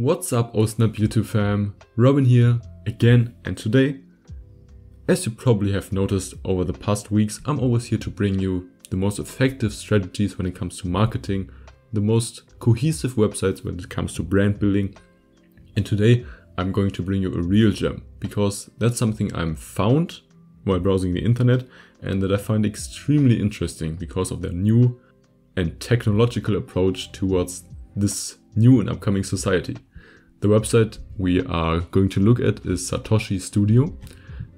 What's up OSNAP YouTube fam, Robin here again and today. As you probably have noticed over the past weeks, I'm always here to bring you the most effective strategies when it comes to marketing, the most cohesive websites when it comes to brand building. And today I'm going to bring you a real gem because that's something I'm found while browsing the internet and that I find extremely interesting because of their new and technological approach towards this new and upcoming society. The website we are going to look at is Satoshi Studio,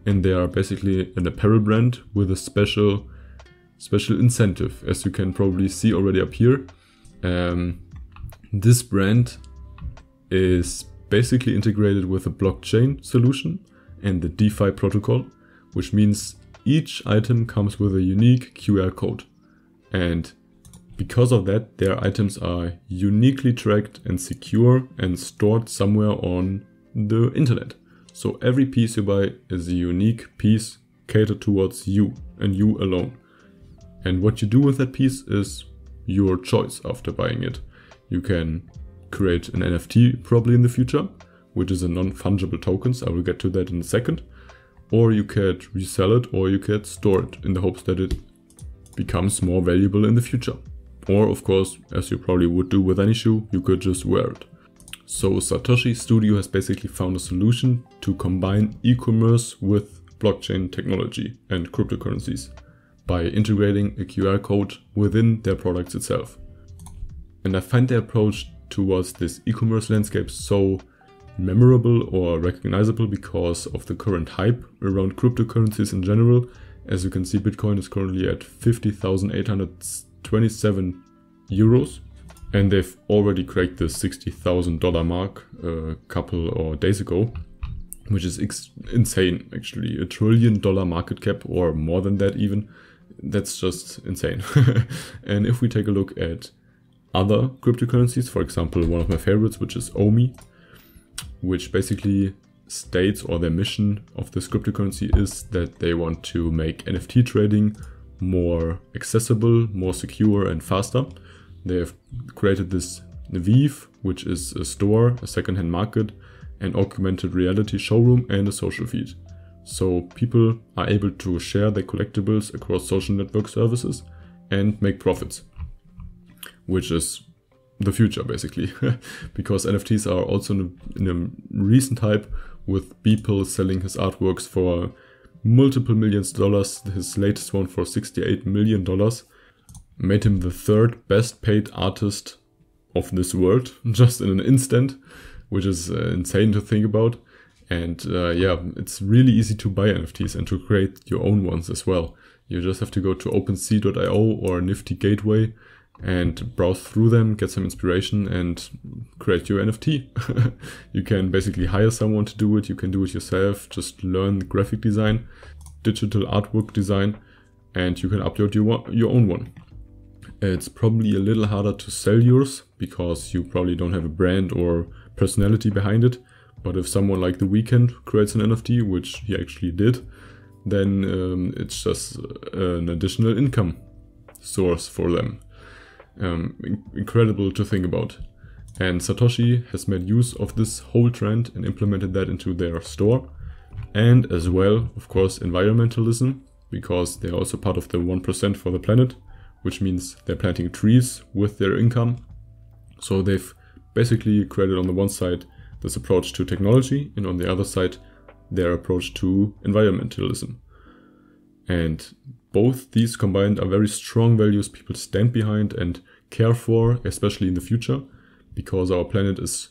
and they are basically an apparel brand with a special special incentive, as you can probably see already up here. Um, this brand is basically integrated with a blockchain solution and the DeFi protocol, which means each item comes with a unique QR code. And because of that, their items are uniquely tracked and secure and stored somewhere on the internet. So every piece you buy is a unique piece catered towards you and you alone. And what you do with that piece is your choice after buying it. You can create an NFT probably in the future, which is a non-fungible token, so I will get to that in a second. Or you could resell it or you could store it in the hopes that it becomes more valuable in the future. Or of course, as you probably would do with any shoe, you could just wear it. So Satoshi Studio has basically found a solution to combine e-commerce with blockchain technology and cryptocurrencies by integrating a QR code within their products itself. And I find their approach towards this e-commerce landscape so memorable or recognizable because of the current hype around cryptocurrencies in general. As you can see, Bitcoin is currently at 50,800 27 euros and they've already cracked the $60,000 mark a uh, couple or days ago, which is insane actually. A trillion dollar market cap or more than that even. That's just insane. and if we take a look at other cryptocurrencies, for example, one of my favorites, which is OMI, which basically states or their mission of this cryptocurrency is that they want to make NFT trading more accessible, more secure and faster. They have created this Vive, which is a store, a second-hand market, an augmented reality showroom and a social feed. So people are able to share their collectibles across social network services and make profits, which is the future basically, because NFTs are also in a, in a recent hype with people selling his artworks for multiple millions dollars, his latest one for 68 million dollars, made him the third best paid artist of this world just in an instant, which is uh, insane to think about. And uh, yeah, it's really easy to buy NFTs and to create your own ones as well. You just have to go to OpenSea.io or Nifty Gateway and browse through them, get some inspiration, and create your NFT. you can basically hire someone to do it, you can do it yourself, just learn graphic design, digital artwork design, and you can upload your, your own one. It's probably a little harder to sell yours because you probably don't have a brand or personality behind it. But if someone like The Weeknd creates an NFT, which he actually did, then um, it's just uh, an additional income source for them um, incredible to think about. And Satoshi has made use of this whole trend and implemented that into their store. And as well, of course, environmentalism, because they're also part of the 1% for the planet, which means they're planting trees with their income. So they've basically created on the one side this approach to technology, and on the other side, their approach to environmentalism. And both these combined are very strong values people stand behind and care for, especially in the future, because our planet is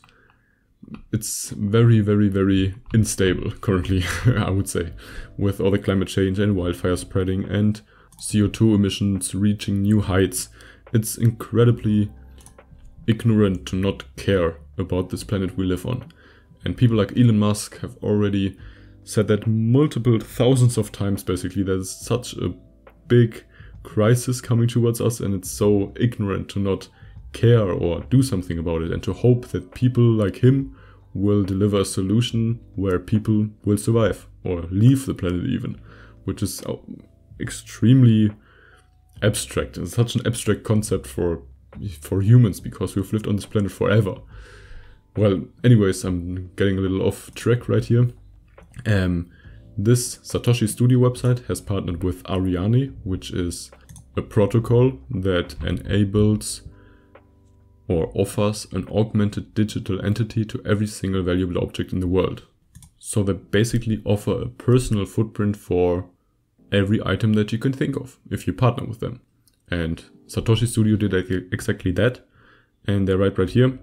it's very, very, very unstable currently, I would say, with all the climate change and wildfire spreading and CO2 emissions reaching new heights. It's incredibly ignorant to not care about this planet we live on. And people like Elon Musk have already said that multiple thousands of times basically that is such a big crisis coming towards us and it's so ignorant to not care or do something about it and to hope that people like him will deliver a solution where people will survive or leave the planet even which is uh, extremely abstract and such an abstract concept for for humans because we've lived on this planet forever well anyways i'm getting a little off track right here um this Satoshi Studio website has partnered with Ariani, which is a protocol that enables or offers an augmented digital entity to every single valuable object in the world. So they basically offer a personal footprint for every item that you can think of if you partner with them. And Satoshi Studio did exactly that. And they write right here,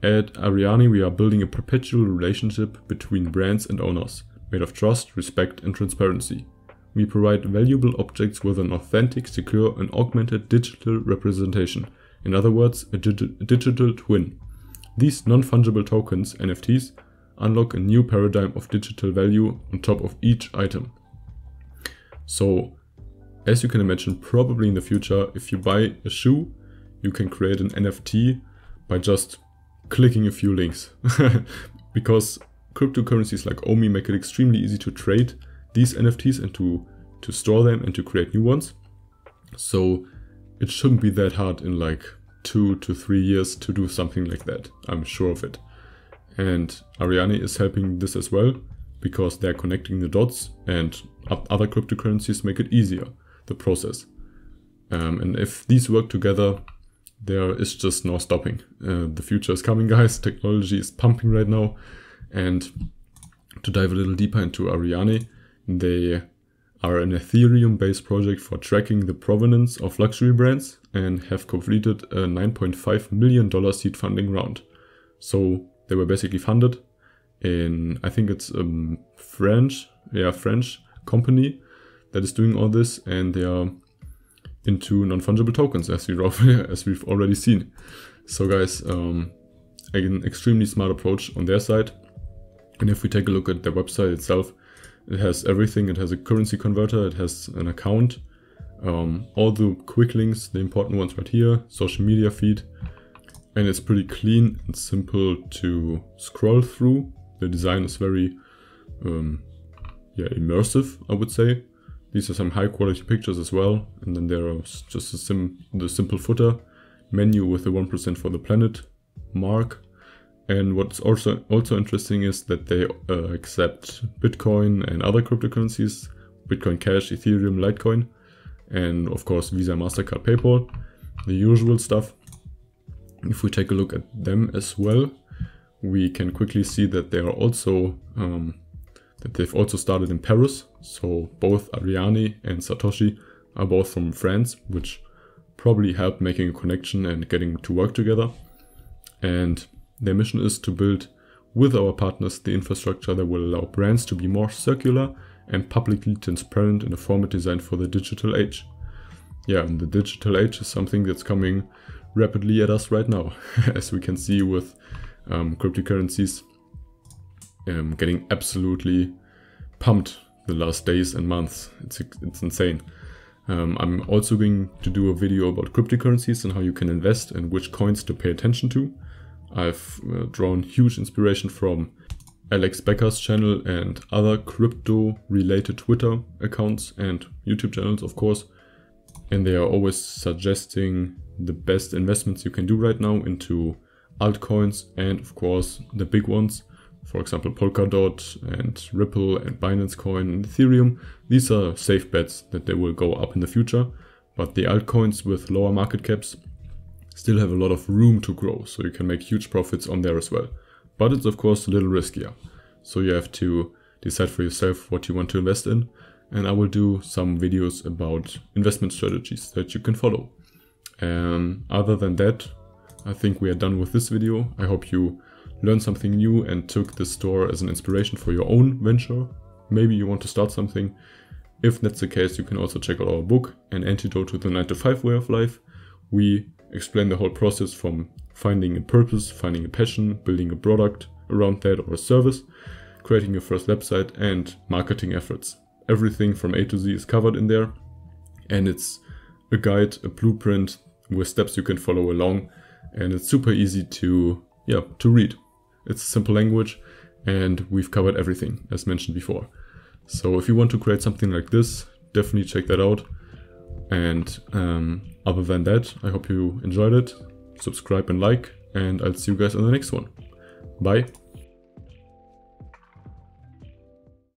at Ariani we are building a perpetual relationship between brands and owners made of trust, respect and transparency. We provide valuable objects with an authentic, secure and augmented digital representation, in other words, a digital twin. These non-fungible tokens, NFTs, unlock a new paradigm of digital value on top of each item. So, as you can imagine, probably in the future, if you buy a shoe, you can create an NFT by just clicking a few links. because Cryptocurrencies like OMI make it extremely easy to trade these NFTs and to, to store them and to create new ones. So it shouldn't be that hard in like two to three years to do something like that. I'm sure of it. And Ariane is helping this as well because they're connecting the dots and other cryptocurrencies make it easier, the process. Um, and if these work together, there is just no stopping. Uh, the future is coming, guys. Technology is pumping right now. And to dive a little deeper into Ariane, they are an Ethereum based project for tracking the provenance of luxury brands and have completed a $9.5 million seed funding round. So they were basically funded in, I think it's a um, French, yeah, French company that is doing all this and they are into non-fungible tokens as we as we've already seen. So guys, um, an extremely smart approach on their side and if we take a look at their website itself, it has everything. It has a currency converter, it has an account, um, all the quick links, the important ones right here, social media feed, and it's pretty clean and simple to scroll through. The design is very um, yeah, immersive, I would say. These are some high quality pictures as well. And then there is just sim the simple footer, menu with the 1% for the planet mark, and what's also also interesting is that they uh, accept Bitcoin and other cryptocurrencies, Bitcoin Cash, Ethereum, Litecoin, and of course Visa, Mastercard, PayPal, the usual stuff. If we take a look at them as well, we can quickly see that they are also um, that they've also started in Paris. So both Ariani and Satoshi are both from France, which probably helped making a connection and getting to work together. And their mission is to build with our partners the infrastructure that will allow brands to be more circular and publicly transparent in a format designed for the digital age. Yeah, and the digital age is something that's coming rapidly at us right now, as we can see with um, cryptocurrencies um, getting absolutely pumped the last days and months. It's, it's insane. Um, I'm also going to do a video about cryptocurrencies and how you can invest and which coins to pay attention to. I've uh, drawn huge inspiration from Alex Becker's channel and other crypto related Twitter accounts and YouTube channels, of course. And they are always suggesting the best investments you can do right now into altcoins and, of course, the big ones. For example, Polkadot and Ripple and Binance Coin and Ethereum. These are safe bets that they will go up in the future. But the altcoins with lower market caps still have a lot of room to grow, so you can make huge profits on there as well. But it's of course a little riskier, so you have to decide for yourself what you want to invest in, and I will do some videos about investment strategies that you can follow. And other than that, I think we are done with this video. I hope you learned something new and took this store as an inspiration for your own venture. Maybe you want to start something. If that's the case, you can also check out our book, An Antidote to the 9 to 5 Way of Life. We explain the whole process from finding a purpose, finding a passion, building a product around that or a service, creating your first website, and marketing efforts. Everything from A to Z is covered in there, and it's a guide, a blueprint with steps you can follow along, and it's super easy to yeah to read. It's simple language, and we've covered everything as mentioned before. So if you want to create something like this, definitely check that out. And um, other than that, I hope you enjoyed it. Subscribe and like, and I'll see you guys in the next one. Bye.